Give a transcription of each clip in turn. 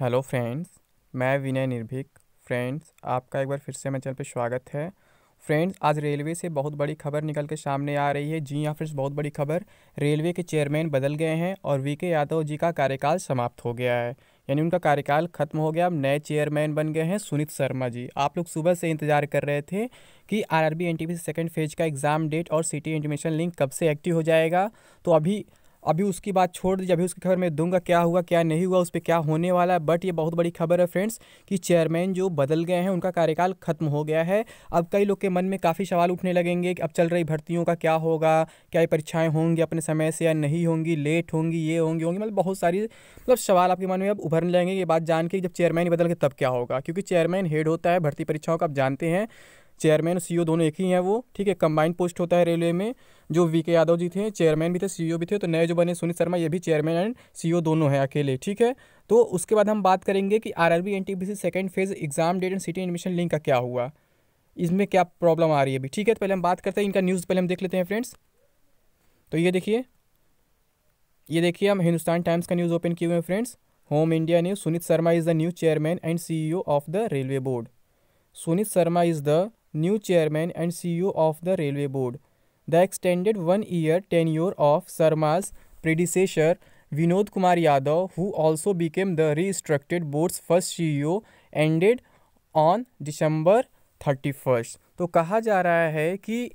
Hello friends मैं विनय निर्भीक friends आपका एक बार फिर से मेरे चैनल पर स्वागत है फ्रेंड्स आज रेलवे से बहुत बड़ी खबर निकल के सामने आ रही है जी हाँ फ्रेंड्स बहुत बड़ी खबर रेलवे के चेयरमैन बदल गए हैं और वी के यादव जी का कार्यकाल समाप्त हो गया है यानी उनका कार्यकाल खत्म हो गया अब नए चेयरमैन बन गए हैं सुनीत शर्मा जी आप लोग सुबह से इंतजार कर रहे थे कि R R B N second phase का एग्ज़ाम डेट और सिटी इंटीमेशन लिंक कब से एक्टिव हो जाएगा तो अभी अभी उसकी बात छोड़ दीजिए अभी उसकी खबर मैं दूंगा क्या हुआ क्या नहीं हुआ उस पर क्या होने वाला है बट ये बहुत बड़ी खबर है फ्रेंड्स कि चेयरमैन जो बदल गए हैं उनका कार्यकाल खत्म हो गया है अब कई लोग के मन में काफ़ी सवाल उठने लगेंगे कि अब चल रही भर्तियों का क्या होगा क्या ये परीक्षाएँ होंगी अपने समय से या नहीं होंगी लेट होंगी ये होंगी होंगी मतलब बहुत सारी मतलब सवाल आपके मन में अब उभरने लगेंगे ये बात जान के जब चेयरमैन ही बदल गए तब क्या होगा क्योंकि चेयरमैन हेड होता है भर्ती परीक्षाओं का आप जानते हैं चेयरमैन सीईओ e दोनों एक ही हैं वो ठीक है कंबाइंड पोस्ट होता है रेलवे में जो वी के यादव जी थे चेयरमैन भी थे सीईओ e भी थे तो नए जो बने सुनील शर्मा ये भी चेयरमैन एंड सीईओ दोनों हैं अकेले ठीक है तो उसके बाद हम बात करेंगे कि R R NTPC second phase exam date and city admission link का क्या हुआ इसमें क्या प्रॉब्लम आ रही है अभी ठीक है तो पहले हम बात करते हैं इनका न्यूज़ पहले हम देख लेते हैं फ्रेंड्स तो ये देखिए ये देखिए हम हिंदुस्तान टाइम्स का न्यूज़ ओपन किए हुए हैं friends home India news Sunit Sharma is the new chairman and CEO of the railway board Sunit Sharma is the new chairman and CEO of the railway board. The extended one year tenure of Sarma's predecessor Vinod Kumar Yadav, who also became the restructured board's first CEO, ended on December 31st. तो कहा जा रहा है कि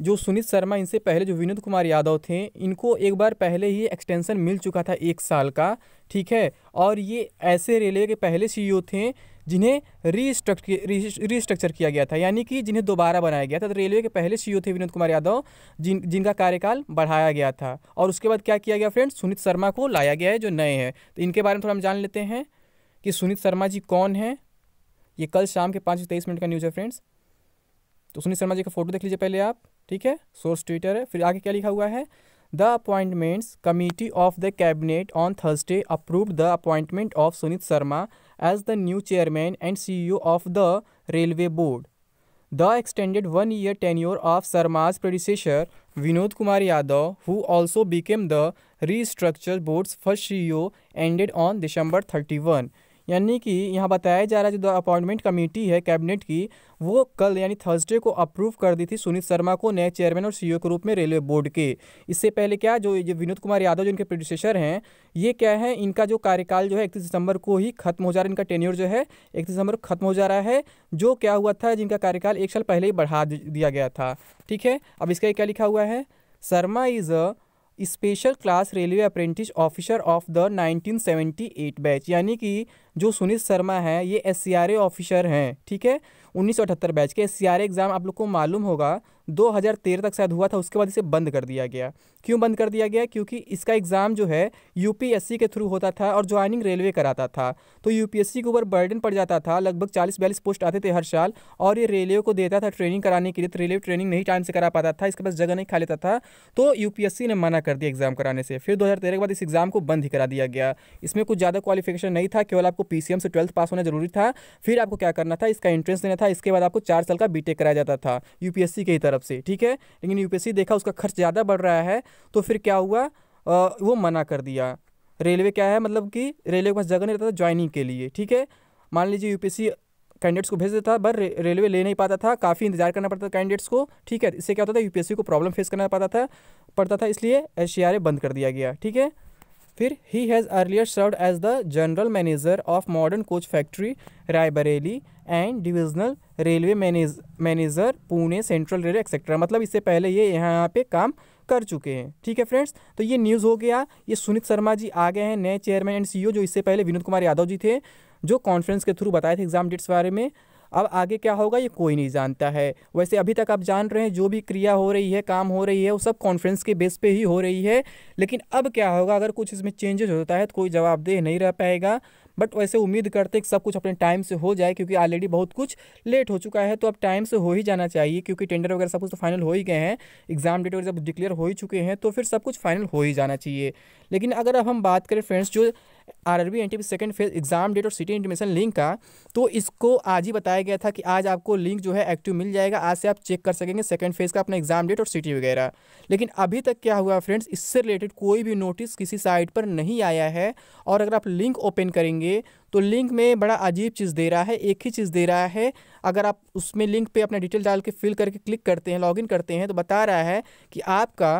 जो सुनीत शर्मा इनसे पहले जो विनोद कुमार यादव थे इनको एक बार पहले ही एक्सटेंशन मिल चुका था एक साल का ठीक है और ये ऐसे रेलवे के पहले सीईओ थे जिन्हें रीस्ट्रक्चर रीस्ट्रक्चर किया गया था यानी कि जिन्हें दोबारा बनाया गया था तो रेलवे के पहले सीईओ e थे विनोद कुमार यादव जिन जिनका कार्यकाल बढ़ाया गया था और उसके बाद क्या किया गया फ्रेंड्स सुनीत शर्मा को लाया गया है जो नए हैं तो इनके बारे में थोड़ा हम जान लेते हैं कि सुनीत शर्मा जी कौन है ये कल शाम के पाँच तेईस मिनट का न्यूज़ है फ्रेंड्स तो सुनीत शर्मा जी का फोटो देख लीजिए पहले आप ठीक है सोर्स ट्विटर है फिर आगे क्या लिखा हुआ है The Appointments Committee of the Cabinet on Thursday approved the appointment of Sunit Sharma as the new chairman and CEO of the Railway Board. The extended one year tenure of Sharma's predecessor Vinod Kumar Yadav, who also became the restructured board's first CEO, ended on December 31. यानी कि यहाँ बताया जा रहा है जो appointment committee है cabinet की वो कल यानी थर्सडे को अप्रूव कर दी थी सुनीत शर्मा को नए चेयरमैन और सीईओ के रूप में रेलवे बोर्ड के इससे पहले क्या जो ये विनोद कुमार यादव जो इनके प्रोड्यूसेसर हैं ये क्या है इनका जो कार्यकाल जो है इकतीस दिसंबर को ही खत्म हो जा रहा है इनका टेन्योर जो है इकतीस दिसंबर को खत्म हो जा रहा है जो क्या हुआ था जिनका कार्यकाल एक साल पहले ही बढ़ा दिया गया था ठीक है अब इसका क्या लिखा हुआ है Sharma is a special class railway apprentice officer of the 1978 batch यानी कि जो सुनील शर्मा है ये एस ऑफिसर हैं ठीक है 1978 बैच के एस एग्ज़ाम आप लोग को मालूम होगा 2013 तक शायद हुआ था उसके बाद इसे बंद कर दिया गया क्यों बंद कर दिया गया क्योंकि इसका एग्ज़ाम जो है यूपीएससी के थ्रू होता था और ज्वाइनिंग रेलवे कराता था तो यूपीएससी के ऊपर बर्डन पड़ जाता था लगभग चालीस बयालीस पोस्ट आते थे हर साल और ये रेलवे को देता था ट्रेनिंग कराने के लिए तो रेलवे ट्रेनिंग नहीं टाइम से करा पाता था इसके पास जगह नहीं खा लेता था तो यू ने मना कर दिया एग्ज़ाम कराने से फिर दो के बाद इस एग्ज़ाम को बंद ही करा दिया गया इसमें कुछ ज़्यादा क्वालिफिकेशन नहीं था केवल आपको पी से ट्वेल्थ पास होना जरूरी था फिर आपको क्या करना था इसका एंट्रेंस देना था इसके बाद आपको चार साल का बी कराया जाता था यू की तरफ तरफ से ठीक है लेकिन यूपीएससी देखा उसका खर्च ज़्यादा बढ़ रहा है तो फिर क्या हुआ वो मना कर दिया रेलवे क्या है मतलब कि रेलवे के पास जगह नहीं रहता था ज्वाइनिंग के लिए ठीक है मान लीजिए यूपीएससी कैंडिडेट्स को भेज देता था बट रेलवे ले नहीं पाता था काफ़ी इंतजार करना पड़ता था कैंडिडेट्स को ठीक है इससे क्या होता था यूपीएससी को प्रॉब्लम फेस करना पड़ता था पड़ता था इसलिए एस बंद कर दिया गया ठीक है फिर he has earlier serve as the general manager of modern coach factory Raebareli and divisional railway manage manager Pune central railway etcetera मतलब इससे पहले ये यहाँ यहाँ पे काम कर चुके हैं ठीक है फ्रेंड्स तो ये न्यूज़ हो गया ये सुनीत शर्मा जी आ गए हैं नए चेयरमैन एंड सीईओ जो इससे पहले विनोद कुमार यादव जी थे जो कॉन्फ्रेंस के थ्रू बताए थे एग्जाम डेट्स बारे में अब आगे क्या होगा ये कोई नहीं जानता है वैसे अभी तक आप जान रहे हैं जो भी क्रिया हो रही है काम हो रही है वो सब कॉन्फ्रेंस के बेस पे ही हो रही है लेकिन अब क्या होगा अगर कुछ इसमें चेंजेस होता है तो कोई जवाबदेह नहीं रह पाएगा बट वैसे उम्मीद करते कि सब कुछ अपने टाइम से हो जाए क्योंकि ऑलरेडी बहुत कुछ लेट हो चुका है तो अब टाइम से हो ही जाना चाहिए क्योंकि टेंडर वगैरह सब कुछ तो फाइनल हो ही गए हैं एग्जाम डेट वगैरह जब डिक्लेयर हो ही चुके हैं तो फिर सब कुछ फाइनल हो ही जाना चाहिए लेकिन अगर अब हम बात करें फ्रेंड्स जो R R B N T second phase exam date और सिटी इंटीमेशन लिंक का तो इसको आज ही बताया गया था कि आज आपको लिंक जो है एक्टिव मिल जाएगा आज से आप चेक कर सकेंगे सेकेंड फेज का अपना एग्जाम डेट और सिटी वगैरह लेकिन अभी तक क्या हुआ फ्रेंड्स इससे रिलेटेड कोई भी नोटिस किसी साइट पर नहीं आया है और अगर आप लिंक ओपन करेंगे तो लिंक में बड़ा अजीब चीज़ दे रहा है एक ही चीज़ दे रहा है अगर आप उसमें लिंक पर अपना डिटेल डाल के फिल करके क्लिक करते हैं लॉग करते हैं तो बता रहा है कि आपका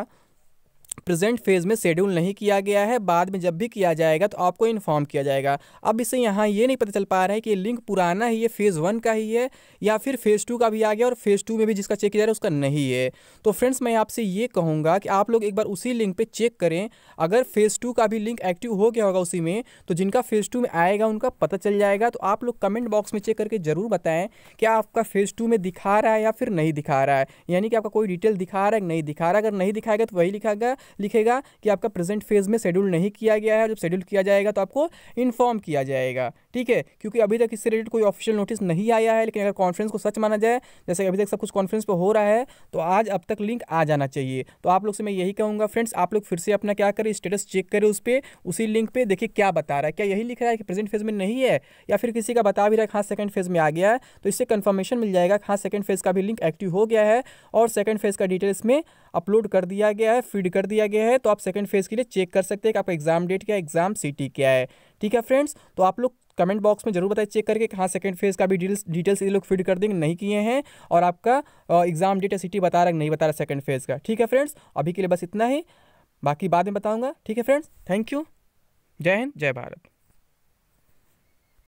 प्रेजेंट फेज़ में शेड्यूल नहीं किया गया है बाद में जब भी किया जाएगा तो आपको इन्फॉर्म किया जाएगा अब इसे यहाँ ये नहीं पता चल पा रहा है कि लिंक पुराना ही है फ़ेज़ वन का ही है या फिर फ़ेज़ टू का भी आ गया और फ़ेज़ टू में भी जिसका चेक किया जा रहा है उसका नहीं है तो फ्रेंड्स मैं आपसे ये कहूँगा कि आप लोग एक बार उसी लिंक पर चेक करें अगर फ़ेज़ टू का भी लिंक एक्टिव हो गया होगा उसी में तो जिनका फ़ेज़ टू में आएगा उनका पता चल जाएगा तो आप लोग कमेंट बॉक्स में चेक करके ज़रूर बताएँ कि आपका फ़ेज़ टू में दिखा रहा है या फिर नहीं दिखा रहा है यानी कि आपका कोई डिटेल दिखा रहा है नहीं दिखा रहा अगर नहीं दिखाएगा तो वही लिखाएगा लिखेगा कि आपका प्रेजेंट फेज़ में शेड्यूल नहीं किया गया है जब शेड्यूल किया जाएगा तो आपको इन्फॉर्म किया जाएगा ठीक है क्योंकि अभी तक इससे रिलेटेड कोई ऑफिशियल नोटिस नहीं आया है लेकिन अगर कॉन्फ्रेंस को सच माना जाए जैसे अभी तक सब कुछ कॉन्फ्रेंस पर हो रहा है तो आज अब तक लिंक आ जाना चाहिए तो आप लोग से मैं यही कहूँगा फ्रेंड्स आप लोग फिर से अपना क्या करें स्टेटस चेक करें उस पर उसी लिंक पर देखिए क्या बता रहा है क्या यही लिख रहा है कि प्रेजेंट फेज़ में नहीं है या फिर किसी का बता भी रहा है हाँ सेकंड फेज़ में आ गया है तो इससे कन्फर्मेशन मिल जाएगा हाँ सेकंड फेज़ का भी लिंक एक्टिव हो गया है और सेकंड फेज़ का डिटेल्स में अपलोड कर दिया गया है फीड कर दिया गया है तो आप सेकंड फेज़ के लिए चेक कर सकते हैं कि आपका एग्जाम डेट क्या है एग्जाम सिटी क्या है ठीक है फ्रेंड्स तो आप लोग कमेंट बॉक्स में जरूर बताएं चेक करके कहाँ हाँ सेकंड फेज़ का भी डिटेल्स डिटेल्स ये लोग फीड कर देंगे नहीं किए हैं और आपका एग्जाम डेट या सिटी बता रहा नहीं बता रहा सेकंड फेज़ का ठीक है फ्रेंड्स अभी के लिए बस इतना ही बाकी बाद में बताऊँगा ठीक है फ्रेंड्स थैंक यू जय हिंद जय भारत